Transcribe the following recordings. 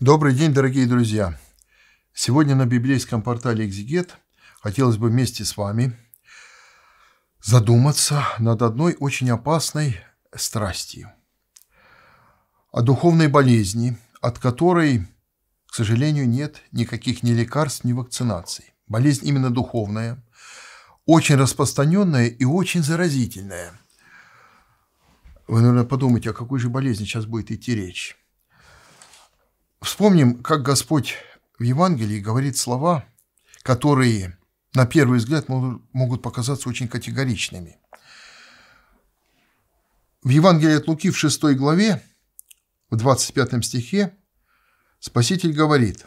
Добрый день, дорогие друзья! Сегодня на библейском портале Экзигет хотелось бы вместе с вами задуматься над одной очень опасной страстью, о духовной болезни, от которой, к сожалению, нет никаких ни лекарств, ни вакцинаций. Болезнь именно духовная, очень распространенная и очень заразительная. Вы, наверное, подумайте, о какой же болезни сейчас будет идти речь. Вспомним, как Господь в Евангелии говорит слова, которые на первый взгляд могут показаться очень категоричными. В Евангелии от Луки в 6 главе, в 25 стихе, Спаситель говорит,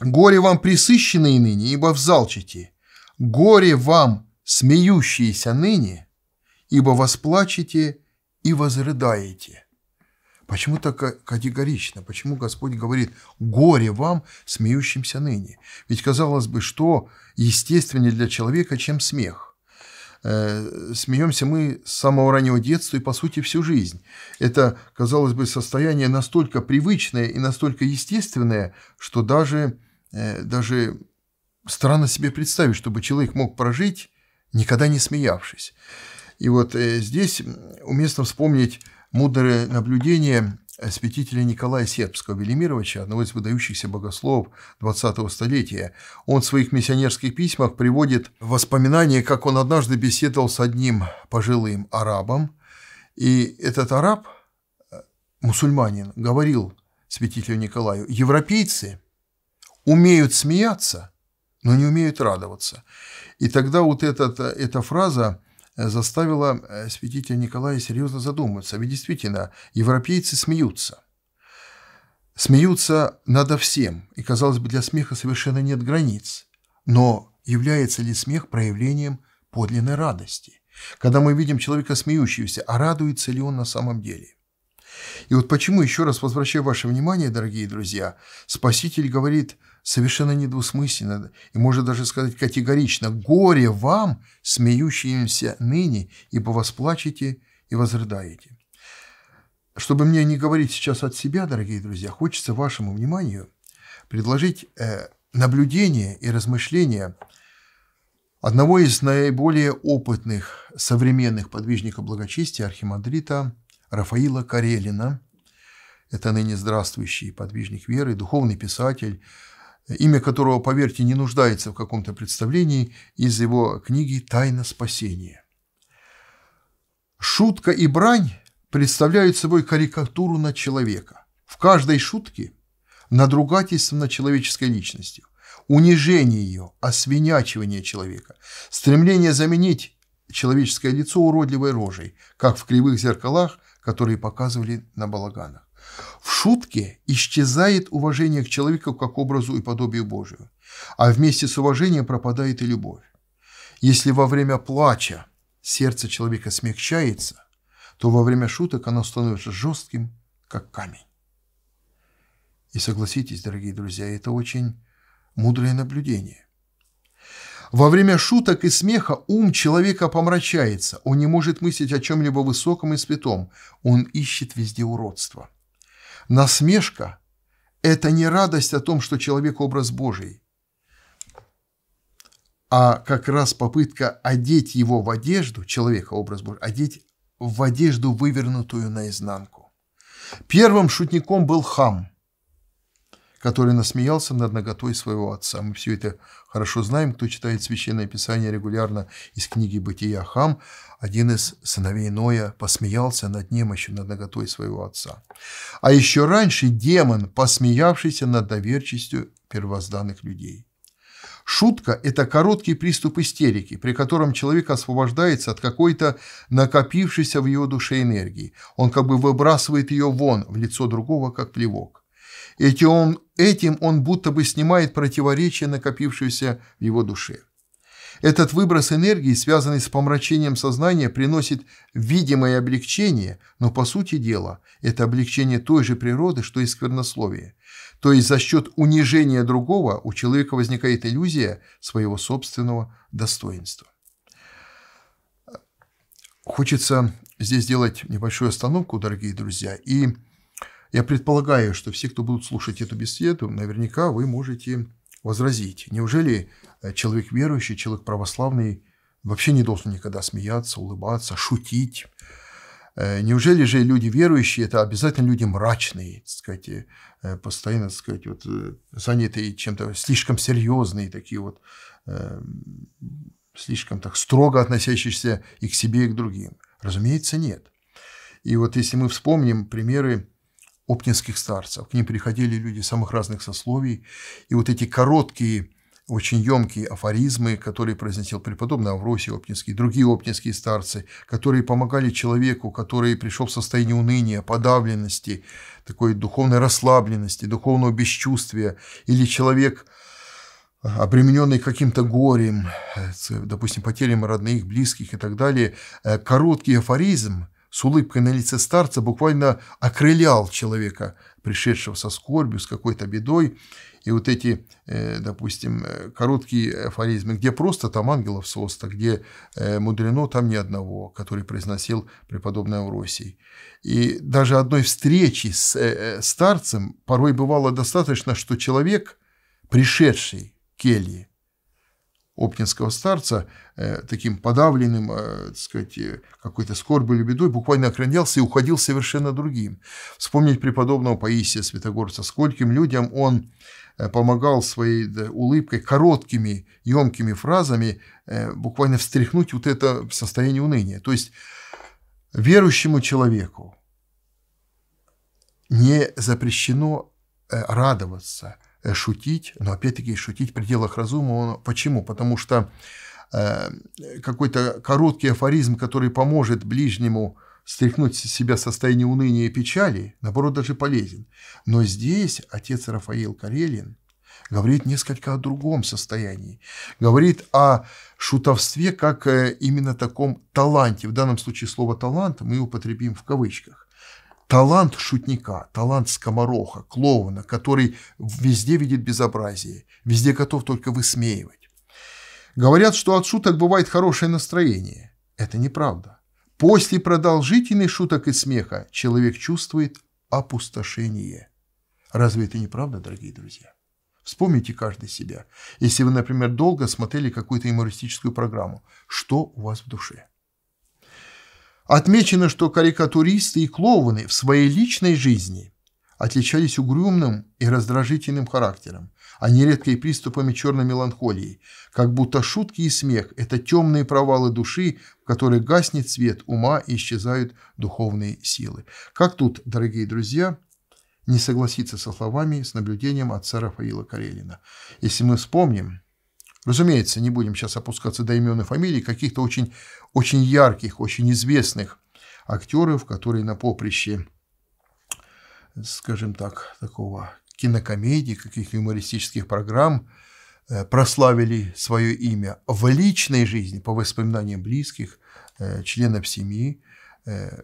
«Горе вам присыщенные ныне, ибо взалчите, горе вам смеющиеся ныне, ибо восплачете и возрыдаете». Почему так категорично? Почему Господь говорит «горе вам, смеющимся ныне»? Ведь, казалось бы, что естественнее для человека, чем смех? Э, смеемся мы с самого раннего детства и, по сути, всю жизнь. Это, казалось бы, состояние настолько привычное и настолько естественное, что даже, э, даже странно себе представить, чтобы человек мог прожить, никогда не смеявшись. И вот э, здесь уместно вспомнить Мудрое наблюдение святителя Николая Сербского Велимировича, одного из выдающихся богословов XX столетия. Он в своих миссионерских письмах приводит воспоминания, как он однажды беседовал с одним пожилым арабом, и этот араб, мусульманин, говорил святителю Николаю, европейцы умеют смеяться, но не умеют радоваться. И тогда вот этот, эта фраза Э, заставила э, святителя Николая серьезно задуматься. Ведь действительно, европейцы смеются. Смеются надо всем, и, казалось бы, для смеха совершенно нет границ. Но является ли смех проявлением подлинной радости? Когда мы видим человека смеющегося, а радуется ли он на самом деле? И вот почему, еще раз возвращаю ваше внимание, дорогие друзья, Спаситель говорит совершенно недвусмысленно и, может даже сказать, категорично, «Горе вам, смеющимся ныне, ибо вас восплачете и возрыдаете». Чтобы мне не говорить сейчас от себя, дорогие друзья, хочется вашему вниманию предложить э, наблюдение и размышление одного из наиболее опытных современных подвижников благочестия, архимандрита – Рафаила Карелина. Это ныне здравствующий подвижник веры, духовный писатель, имя которого, поверьте, не нуждается в каком-то представлении из его книги «Тайна спасения». Шутка и брань представляют собой карикатуру на человека. В каждой шутке надругательство над человеческой личностью, унижение ее, освинячивание человека, стремление заменить человеческое лицо уродливой рожей, как в кривых зеркалах – которые показывали на балаганах. В шутке исчезает уважение к человеку как образу и подобию Божию, а вместе с уважением пропадает и любовь. Если во время плача сердце человека смягчается, то во время шуток оно становится жестким, как камень. И согласитесь, дорогие друзья, это очень мудрое наблюдение – во время шуток и смеха ум человека помрачается, он не может мыслить о чем-либо высоком и святом, он ищет везде уродство. Насмешка – это не радость о том, что человек – образ Божий, а как раз попытка одеть его в одежду, человека – образ Божий, одеть в одежду, вывернутую наизнанку. Первым шутником был хам – который насмеялся над наготой своего отца. Мы все это хорошо знаем, кто читает Священное Писание регулярно из книги «Бытия Хам», один из сыновей Ноя посмеялся над немощью, над наготой своего отца. А еще раньше демон, посмеявшийся над доверчивостью первозданных людей – Шутка – это короткий приступ истерики, при котором человек освобождается от какой-то накопившейся в его душе энергии. Он как бы выбрасывает ее вон в лицо другого, как плевок. Эти он, этим он будто бы снимает противоречие, накопившееся в его душе. Этот выброс энергии, связанный с помрачением сознания, приносит видимое облегчение, но по сути дела это облегчение той же природы, что и сквернословие. То есть за счет унижения другого у человека возникает иллюзия своего собственного достоинства. Хочется здесь сделать небольшую остановку, дорогие друзья, и я предполагаю, что все, кто будут слушать эту беседу, наверняка вы можете возразить. Неужели э, человек верующий, человек православный вообще не должен никогда смеяться, улыбаться, шутить? Э, неужели же люди верующие – это обязательно люди мрачные, так сказать, э, постоянно, так сказать, вот, занятые чем-то слишком серьезные, такие вот, слишком так строго относящиеся и к себе, и к другим? Разумеется, нет. И вот если мы вспомним примеры оптинских старцев. К ним приходили люди самых разных сословий, и вот эти короткие, очень емкие афоризмы, которые произносил преподобный Авросий Оптинский, другие оптинские старцы, которые помогали человеку, который пришел в состояние уныния, подавленности, такой духовной расслабленности, духовного бесчувствия, или человек, обремененный каким-то горем, допустим, потерям родных, близких и так далее, э, короткий афоризм – с улыбкой на лице старца буквально окрылял человека, пришедшего со скорбью, с какой-то бедой. И вот эти, э, допустим, э, короткие афоризмы, где просто там ангелов с где э, мудрено там ни одного, который произносил преподобный Авросий. И даже одной встречи с старцем порой бывало достаточно, что человек, пришедший к келье, оптинского старца, э, таким подавленным, э, так сказать, э, какой-то скорбью или бедой, буквально окранялся и уходил совершенно другим. Вспомнить преподобного Паисия Святогорца, скольким людям он э, помогал своей улыбкой, короткими, емкими фразами э, буквально встряхнуть вот это состояние уныния. То есть верующему человеку не запрещено э, радоваться – Э, шутить, но опять-таки шутить в пределах разума. Почему? Потому что э, какой-то короткий афоризм, который поможет ближнему стряхнуть с себя состояние уныния и печали, наоборот, даже полезен. Но здесь отец Рафаил Карелин говорит несколько о другом состоянии. Говорит о шутовстве как э, именно таком таланте. В данном случае слово «талант» мы употребим в кавычках талант шутника, талант скомороха, клоуна, который везде видит безобразие, везде готов только высмеивать. Говорят, что от шуток бывает хорошее настроение. Это неправда. После продолжительной шуток и смеха человек чувствует опустошение. Разве это не правда, дорогие друзья? Вспомните каждый себя. Если вы, например, долго смотрели какую-то юмористическую программу, что у вас в душе – Отмечено, что карикатуристы и клоуны в своей личной жизни отличались угрюмным и раздражительным характером, а нередко и приступами черной меланхолии, как будто шутки и смех – это темные провалы души, в которой гаснет свет ума и исчезают духовные силы. Как тут, дорогие друзья, не согласиться со словами с наблюдением отца Рафаила Карелина? Если мы вспомним, Разумеется, не будем сейчас опускаться до имен и фамилий каких-то очень, очень ярких, очень известных актеров, которые на поприще, скажем так, такого кинокомедии, каких юмористических программ э, прославили свое имя в личной жизни, по воспоминаниям близких, э, членов семьи, э,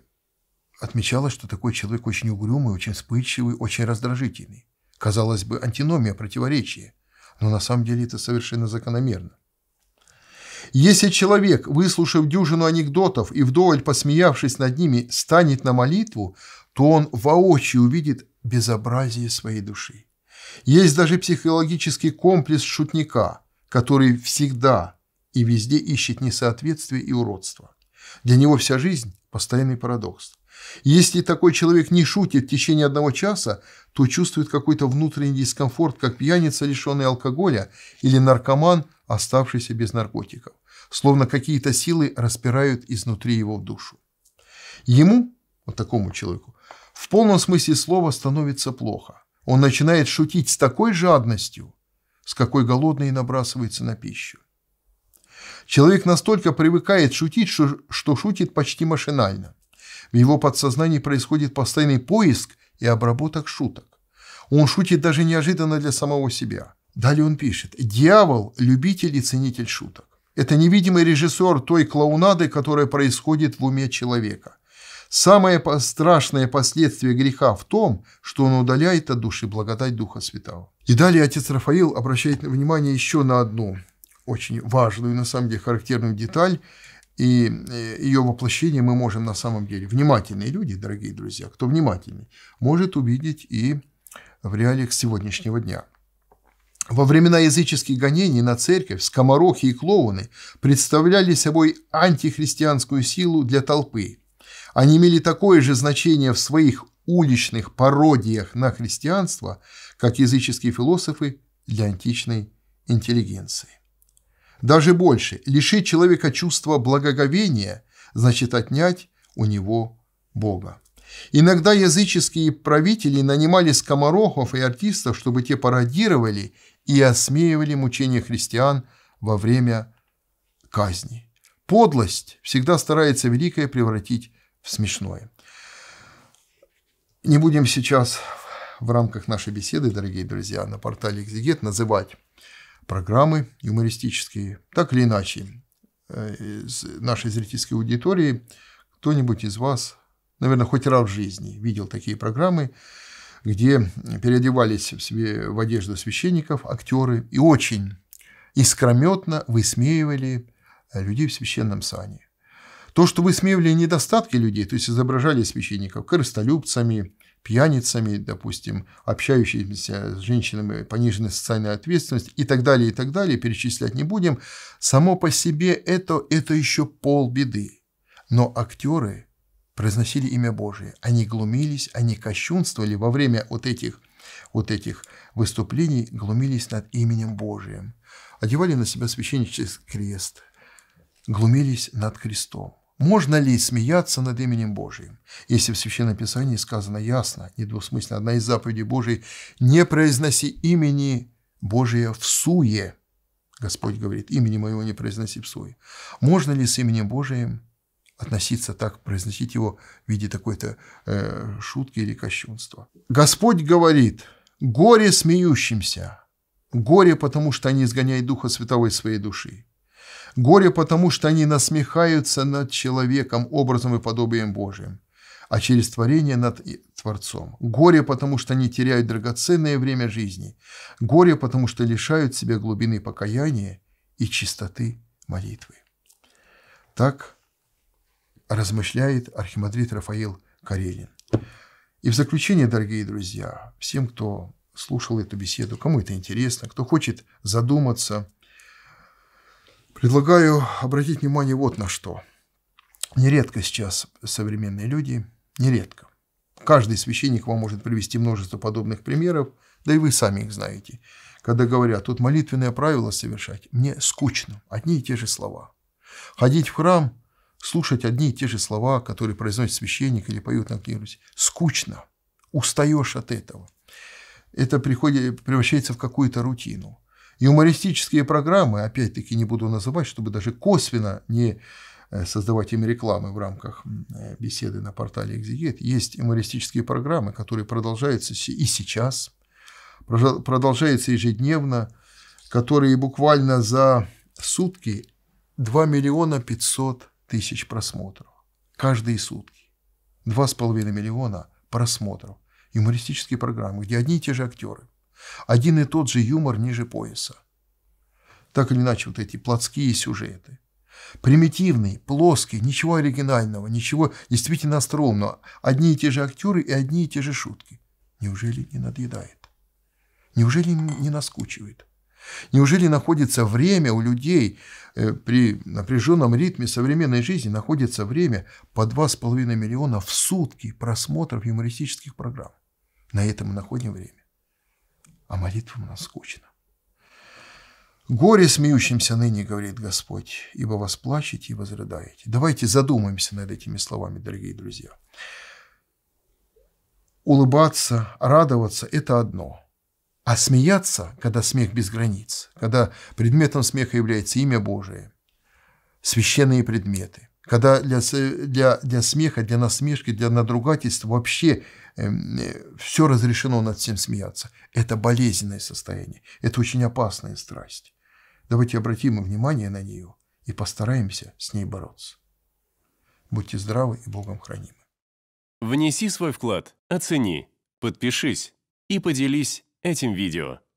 отмечалось, что такой человек очень угрюмый, очень вспыльчивый, очень раздражительный. Казалось бы, антиномия, противоречие но на самом деле это совершенно закономерно. Если человек, выслушав дюжину анекдотов и вдоволь посмеявшись над ними, станет на молитву, то он воочию увидит безобразие своей души. Есть даже психологический комплекс шутника, который всегда и везде ищет несоответствие и уродство. Для него вся жизнь – постоянный парадокс. Если такой человек не шутит в течение одного часа, то чувствует какой-то внутренний дискомфорт, как пьяница, лишенный алкоголя, или наркоман, оставшийся без наркотиков. Словно какие-то силы распирают изнутри его в душу. Ему, вот такому человеку, в полном смысле слова становится плохо. Он начинает шутить с такой жадностью, с какой голодный набрасывается на пищу. Человек настолько привыкает шутить, что шутит почти машинально. В его подсознании происходит постоянный поиск и обработок шуток. Он шутит даже неожиданно для самого себя. Далее он пишет «Дьявол – любитель и ценитель шуток». Это невидимый режиссер той клоунады, которая происходит в уме человека. Самое страшное последствие греха в том, что он удаляет от души благодать Духа Святого. И далее отец Рафаил обращает внимание еще на одну очень важную, на самом деле, характерную деталь и э, ее воплощение мы можем на самом деле, внимательные люди, дорогие друзья, кто внимательный, может увидеть и в реалиях сегодняшнего дня. Во времена языческих гонений на церковь скоморохи и клоуны представляли собой антихристианскую силу для толпы. Они имели такое же значение в своих уличных пародиях на христианство, как языческие философы для античной интеллигенции. Даже больше, лишить человека чувства благоговения, значит отнять у него Бога. Иногда языческие правители нанимали скоморохов и артистов, чтобы те пародировали и осмеивали мучения христиан во время казни. Подлость всегда старается великое превратить в смешное. Не будем сейчас в рамках нашей беседы, дорогие друзья, на портале «Экзегет» называть программы юмористические. Так или иначе, э, из нашей зрительской аудитории кто-нибудь из вас, наверное, хоть раз в жизни видел такие программы, где переодевались в, себе, в одежду священников актеры и очень искрометно высмеивали людей в священном сане. То, что высмеивали недостатки людей, то есть изображали священников корыстолюбцами, пьяницами, допустим, общающимися с женщинами пониженной социальной ответственности и так далее, и так далее, перечислять не будем, само по себе это, это еще полбеды. Но актеры произносили имя Божие, они глумились, они кощунствовали во время вот этих, вот этих выступлений, глумились над именем Божиим, одевали на себя священнический крест, глумились над крестом. Можно ли смеяться над именем Божиим, если в Священном Писании сказано ясно, недвусмысленно, одна из заповедей Божией – не произноси имени Божия в суе. Господь говорит, имени моего не произноси в суе. Можно ли с именем Божиим относиться так, произносить его в виде такой-то э, шутки или кощунства? Господь говорит, горе смеющимся, горе потому, что они изгоняют Духа Святого из своей души. Горе потому, что они насмехаются над человеком, образом и подобием Божиим, а через творение над Творцом. Горе потому, что они теряют драгоценное время жизни. Горе потому, что лишают себя глубины покаяния и чистоты молитвы. Так размышляет архимандрит Рафаил Карелин. И в заключение, дорогие друзья, всем, кто слушал эту беседу, кому это интересно, кто хочет задуматься – Предлагаю обратить внимание вот на что. Нередко сейчас современные люди, нередко. Каждый священник вам может привести множество подобных примеров, да и вы сами их знаете. Когда говорят, тут молитвенное правило совершать, мне скучно, одни и те же слова. Ходить в храм, слушать одни и те же слова, которые произносит священник или поют на книгах, скучно, устаешь от этого. Это приходит, превращается в какую-то рутину юмористические программы, опять-таки не буду называть, чтобы даже косвенно не э, создавать им рекламы в рамках э, беседы на портале «Экзегет». Есть юмористические программы, которые продолжаются и сейчас, продолжаются ежедневно, которые буквально за сутки 2 миллиона 500 тысяч просмотров. Каждые сутки. 2,5 миллиона просмотров. Юмористические программы, где одни и те же актеры – один и тот же юмор ниже пояса. Так или иначе, вот эти плотские сюжеты. Примитивный, плоский, ничего оригинального, ничего действительно остроумного. Одни и те же актеры и одни и те же шутки. Неужели не надоедает? Неужели не наскучивает? Неужели находится время у людей э, при напряженном ритме современной жизни, находится время по 2,5 миллиона в сутки просмотров юмористических программ? На этом мы находим время а молитвам нас скучно. «Горе смеющимся ныне, — говорит Господь, — ибо вас плачете и возрыдаете». Давайте задумаемся над этими словами, дорогие друзья. Улыбаться, радоваться – это одно. А смеяться, когда смех без границ, когда предметом смеха является имя Божие, священные предметы, когда для, для, для смеха, для насмешки, для надругательства вообще эм, э, все разрешено над всем смеяться. Это болезненное состояние, это очень опасная страсть. Давайте обратим внимание на нее и постараемся с ней бороться. Будьте здравы и Богом хранимы. Внеси свой вклад, оцени, подпишись и поделись этим видео.